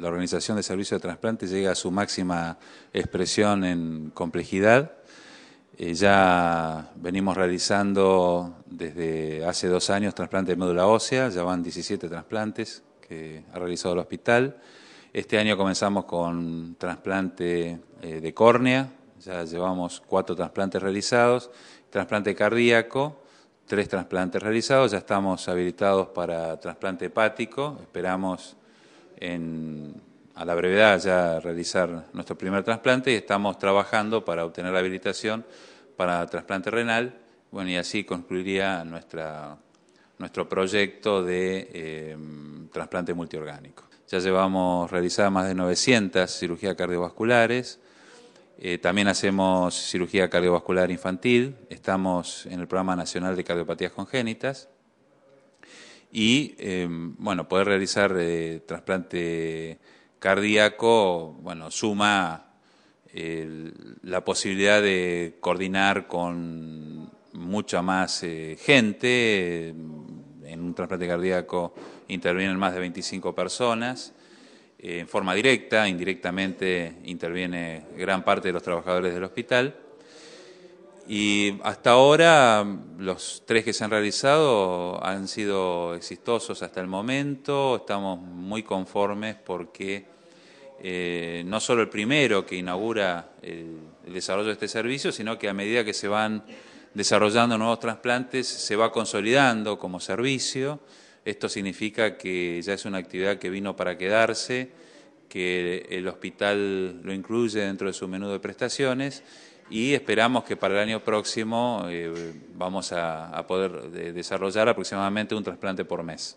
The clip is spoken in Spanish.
la organización de servicios de trasplantes llega a su máxima expresión en complejidad. Eh, ya venimos realizando desde hace dos años trasplante de médula ósea, ya van 17 trasplantes que ha realizado el hospital. Este año comenzamos con trasplante eh, de córnea, ya llevamos cuatro trasplantes realizados, trasplante cardíaco, tres trasplantes realizados, ya estamos habilitados para trasplante hepático, esperamos a la brevedad ya realizar nuestro primer trasplante y estamos trabajando para obtener la habilitación para trasplante renal. Bueno, y así concluiría nuestro proyecto de em, trasplante multiorgánico. Ya llevamos realizadas más de 900 cirugías cardiovasculares. Eh, también hacemos cirugía cardiovascular infantil. Estamos en el Programa Nacional de Cardiopatías Congénitas y em, bueno, poder realizar eh, trasplante cardíaco, bueno, suma la posibilidad de coordinar con mucha más eh, gente, en un trasplante cardíaco intervienen más de 25 personas, eh, en forma directa, indirectamente interviene gran parte de los trabajadores del hospital. Y hasta ahora los tres que se han realizado han sido exitosos hasta el momento, estamos muy conformes porque eh, no solo el primero que inaugura el, el, desarrollo de este servicio, sino que a medida que se van desarrollando nuevos trasplantes se va consolidando como servicio. Esto significa que ya es una actividad que vino para quedarse, que el hospital lo incluye dentro de su menú de prestaciones y esperamos que para el año próximo eh, vamos a, poder eh, desarrollar aproximadamente un trasplante por mes.